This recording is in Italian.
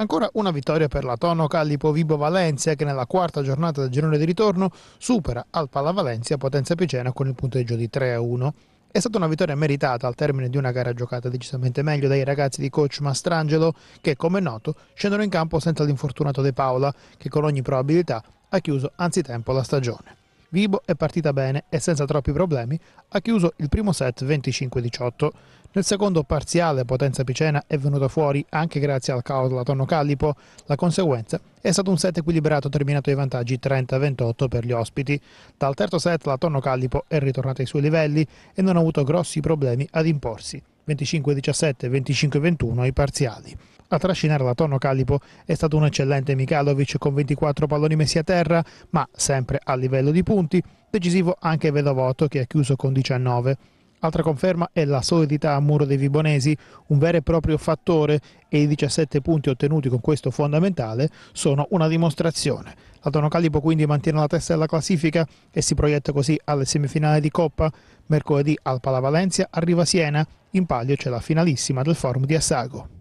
Ancora una vittoria per la Tono Callipo Vibo Valencia che nella quarta giornata del girone di ritorno supera al Palla Valencia Potenza Picena con il punteggio di 3 a 1. È stata una vittoria meritata al termine di una gara giocata decisamente meglio dai ragazzi di coach Mastrangelo che, come noto, scendono in campo senza l'infortunato De Paola che con ogni probabilità ha chiuso anzitempo la stagione. Vibo è partita bene e senza troppi problemi ha chiuso il primo set 25-18. Nel secondo parziale Potenza Picena è venuta fuori anche grazie al caos della Tonno Callipo, la conseguenza è stato un set equilibrato terminato ai vantaggi 30-28 per gli ospiti. Dal terzo set la Tonno Callipo è ritornata ai suoi livelli e non ha avuto grossi problemi ad imporsi 25-17 25-21 ai parziali. A trascinare la tonno Calipo è stato un eccellente Mikalovic con 24 palloni messi a terra, ma sempre a livello di punti, decisivo anche Velovoto che ha chiuso con 19. Altra conferma è la solidità a muro dei Vibonesi, un vero e proprio fattore e i 17 punti ottenuti con questo fondamentale sono una dimostrazione. La Tono Calipo quindi mantiene la testa della classifica e si proietta così alle semifinali di Coppa. Mercoledì al Valencia arriva Siena, in palio c'è la finalissima del forum di Assago.